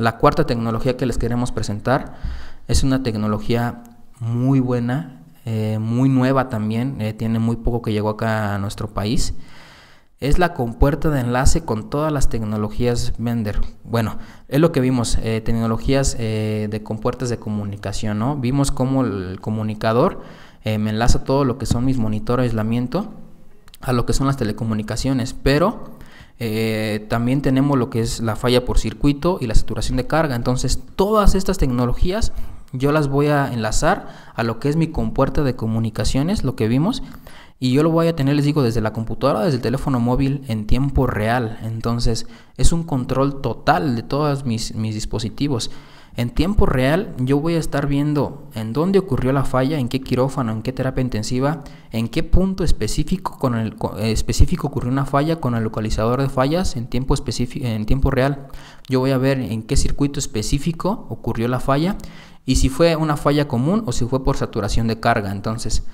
la cuarta tecnología que les queremos presentar es una tecnología muy buena, eh, muy nueva también, eh, tiene muy poco que llegó acá a nuestro país. Es la compuerta de enlace con todas las tecnologías Vender. Bueno, es lo que vimos, eh, tecnologías de compuertas de comunicación, ¿no? Vimos cómo el comunicador me enlaza todo lo que son mis monitores de aislamiento a lo que son las telecomunicaciones, pero eh, también tenemos lo que es la falla por circuito y la saturación de carga. Entonces, todas estas tecnologías yo las voy a enlazar a lo que es mi compuerta de comunicaciones, lo que vimos, y yo lo voy a tener, les digo, desde la computadora, desde el teléfono móvil, en tiempo real. Entonces, es un control total de todos mis, mis dispositivos. En tiempo real yo voy a estar viendo en dónde ocurrió la falla, en qué quirófano, en qué terapia intensiva, en qué punto específico, con el, eh, específico ocurrió una falla con el localizador de fallas en tiempo, en tiempo real. Yo voy a ver en qué circuito específico ocurrió la falla y si fue una falla común o si fue por saturación de carga. Entonces,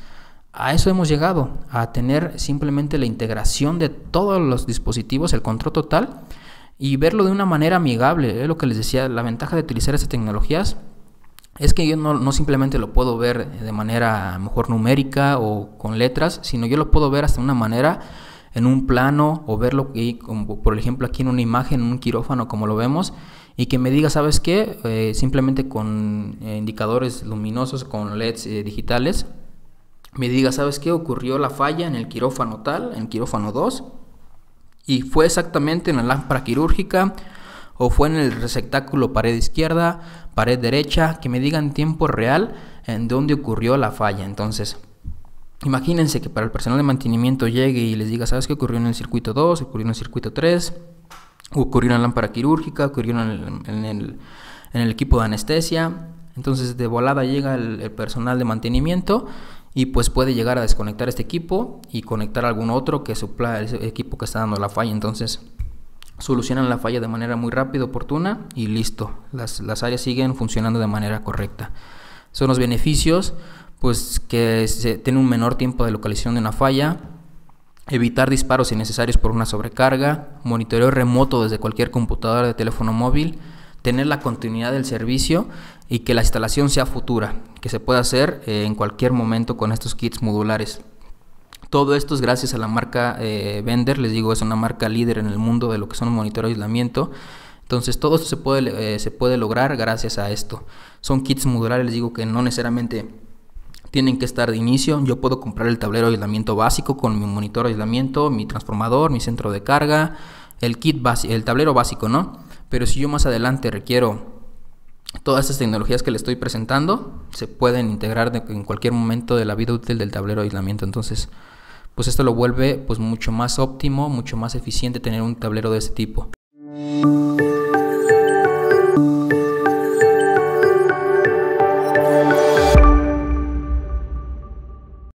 a eso hemos llegado, a tener simplemente la integración de todos los dispositivos, el control total y verlo de una manera amigable. Es lo que les decía, la ventaja de utilizar estas tecnologías es que yo no, simplemente lo puedo ver de manera mejor numérica o con letras, sino yo lo puedo ver hasta una manera en un plano o verlo y, por ejemplo aquí en una imagen, en un quirófano como lo vemos, y que me diga, ¿sabes qué? Eh, simplemente con eh, indicadores luminosos, con LEDs eh, digitales, me diga, ¿sabes qué? Ocurrió la falla en el quirófano tal, en quirófano 2, y fue exactamente en la lámpara quirúrgica o fue en el receptáculo pared izquierda, pared derecha, que me digan tiempo real en dónde ocurrió la falla. Entonces, imagínense que para el personal de mantenimiento llegue y les diga, ¿sabes qué ocurrió en el circuito 2? ¿Ocurrió en el circuito 3? ¿Ocurrió en la lámpara quirúrgica? ¿Ocurrió en el, equipo de anestesia? Entonces de volada llega el, personal de mantenimiento y pues puede llegar a desconectar este equipo y conectar algún otro que supla el equipo que está dando la falla. Entonces solucionan la falla de manera muy rápida, oportuna y listo. Las, las áreas siguen funcionando de manera correcta. Son los beneficios, pues que se tiene un menor tiempo de localización de una falla, evitar disparos innecesarios por una sobrecarga, monitoreo remoto desde cualquier computadora de teléfono móvil, tener la continuidad del servicio y que la instalación sea futura, que se pueda hacer eh, en cualquier momento con estos kits modulares. Todo esto es gracias a la marca Vender, eh, les digo, es una marca líder en el mundo de lo que son monitores de aislamiento. Entonces todo esto se puede, eh, se puede lograr gracias a esto. Son kits modulares, les digo que no necesariamente tienen que estar de inicio. Yo puedo comprar el tablero de aislamiento básico con mi monitor de aislamiento, mi transformador, mi centro de carga, el kit el tablero básico, ¿no? Pero si yo más adelante requiero todas estas tecnologías que le estoy presentando, se pueden integrar en cualquier momento de la vida útil del tablero de aislamiento. Entonces, pues esto lo vuelve pues mucho más óptimo, mucho más eficiente tener un tablero de ese tipo.